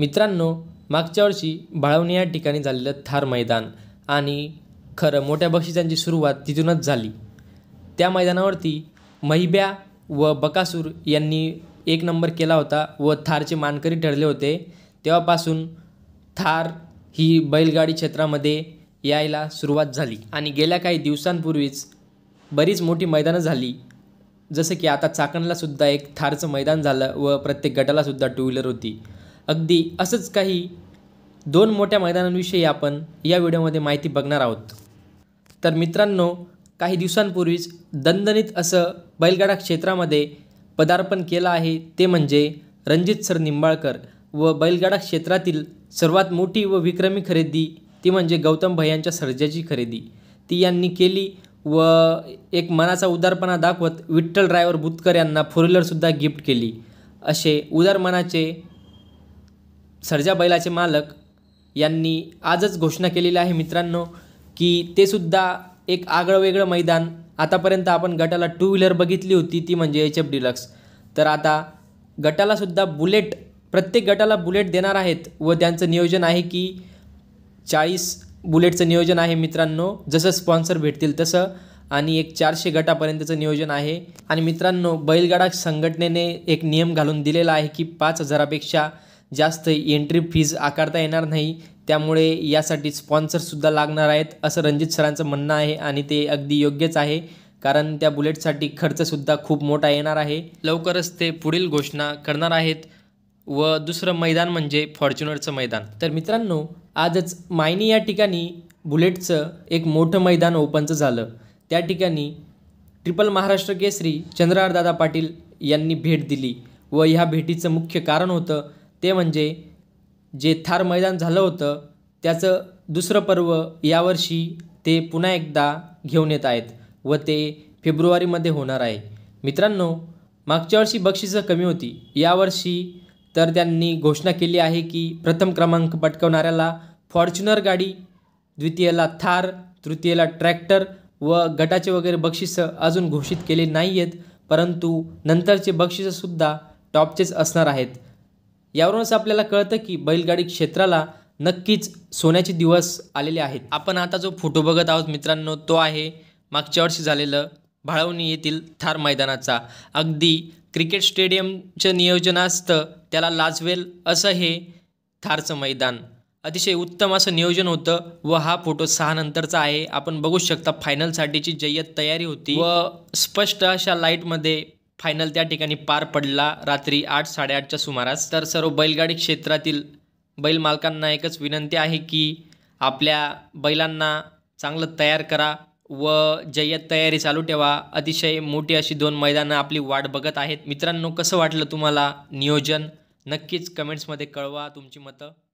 मित्रांनो मागच्या वर्षी बाळवणी या ठिकाणी झालेलं थार मैदान आणि खरं मोठ्या बक्षिसांची सुरुवात तिथूनच झाली त्या मैदानावरती महिब्या व बकासूर यांनी एक नंबर केला होता व थारचे मानकरी ठरले होते तेव्हापासून थार ही बैलगाडी क्षेत्रामध्ये यायला सुरुवात झाली आणि गेल्या काही दिवसांपूर्वीच बरीच मोठी मैदानं झाली जसं की आता चाकणलासुद्धा एक थारचं मैदान झालं व प्रत्येक गटालासुद्धा टू व्हीलर होती अगदी असंच काही दोन मोठ्या मैदानांविषयी आपण या व्हिडिओमध्ये माहिती बघणार आहोत तर मित्रांनो काही दिवसांपूर्वीच दणदणीत असं बैलगाडा क्षेत्रामध्ये पदार्पण केलं आहे ते म्हणजे रणजित सर निंबाळकर व बैलगाडा क्षेत्रातील सर्वात मोठी व विक्रमी खरेदी ती म्हणजे गौतम भैयांच्या सर्जाची खरेदी ती यांनी केली व एक मनाचा उदारपणा दाखवत विठ्ठल ड्रायव्हर बुतकर यांना फोर व्हीलरसुद्धा गिफ्ट केली असे उदार मनाचे सरजा बैलाचे मालक यांनी आजच घोषणा केलेली आहे मित्रांनो की ते सुद्धा एक आगळं वेगळं मैदान आतापर्यंत आपण गटाला टू व्हीलर बघितली होती ती म्हणजे एच एफ डिलक्स तर आता गटालासुद्धा बुलेट प्रत्येक गटाला बुलेट देणार आहेत व त्यांचं नियोजन आहे की चाळीस बुलेटचं नियोजन आहे मित्रांनो जसं स्पॉन्सर भेटतील तसं आणि एक चारशे गटापर्यंतचं नियोजन आहे आणि मित्रांनो बैलगाडा संघटनेने एक नियम घालून दिलेला आहे की पाच हजारापेक्षा जास्त एंट्री फीज आकारता येणार नाही त्यामुळे यासाठी स्पॉन्सरसुद्धा लागणार आहेत असं रणजित सरांचं म्हणणं आहे आणि ते अगदी योग्यच आहे कारण त्या बुलेटसाठी खर्चसुद्धा खूप मोठा येणार आहे लवकरच ते पुढील घोषणा करणार आहेत व दुसरं मैदान म्हणजे फॉर्च्युनरचं मैदान तर मित्रांनो आजच मायनी या ठिकाणी बुलेटचं एक मोठं मैदान ओपनचं झालं त्या ठिकाणी ट्रिपल महाराष्ट्र केसरी चंद्रहारदादा पाटील यांनी भेट दिली व ह्या भेटीचं मुख्य कारण होतं ते म्हणजे जे थार मैदान झालं होतं त्याचं दुसरं पर्व यावर्षी ते पुन्हा एकदा घेऊन येत आहेत व ते फेब्रुवारीमध्ये होणार आहे मित्रांनो मागच्या वर्षी बक्षिसं कमी होती यावर्षी तर त्यांनी घोषणा केली आहे की प्रथम क्रमांक पटकवणाऱ्याला फॉर्च्युनर गाडी द्वितीयला थार तृतीयला ट्रॅक्टर व गटाचे वगैरे बक्षिसं अजून घोषित केले नाही आहेत परंतु नंतरचे बक्षिसंसुद्धा टॉपचेच असणार आहेत यावरूनच आपल्याला कळतं की बैलगाडी क्षेत्राला नक्कीच सोन्याचे दिवस आलेले आहेत आपण आता जो फोटो बघत आहोत मित्रांनो तो आहे मागच्या वर्षी झालेलं भाळवणी येथील थार मैदानाचा अगदी क्रिकेट स्टेडियमचं नियोजन असतं त्याला लाजवेल असं हे थारचं मैदान अतिशय उत्तम असं नियोजन होतं व हा फोटो सहा नंतरचा आहे आपण बघू शकता फायनलसाठीची जय्यत तयारी होती व स्पष्ट अशा लाईटमध्ये फायनल त्या ठिकाणी पार पडला रात्री आठ साडेआठच्या सुमारास तर सर्व बैलगाडी क्षेत्रातील बैल मालकांना एकच विनंती आहे की आपल्या बैलांना चांगलं तयार करा व जय्यत तयारी चालू ठेवा अतिशय मोठी अशी दोन मैदानं आपली वाट बघत आहेत मित्रांनो कसं वाटलं तुम्हाला नियोजन नक्कीच कमेंट्समध्ये कळवा तुमची मतं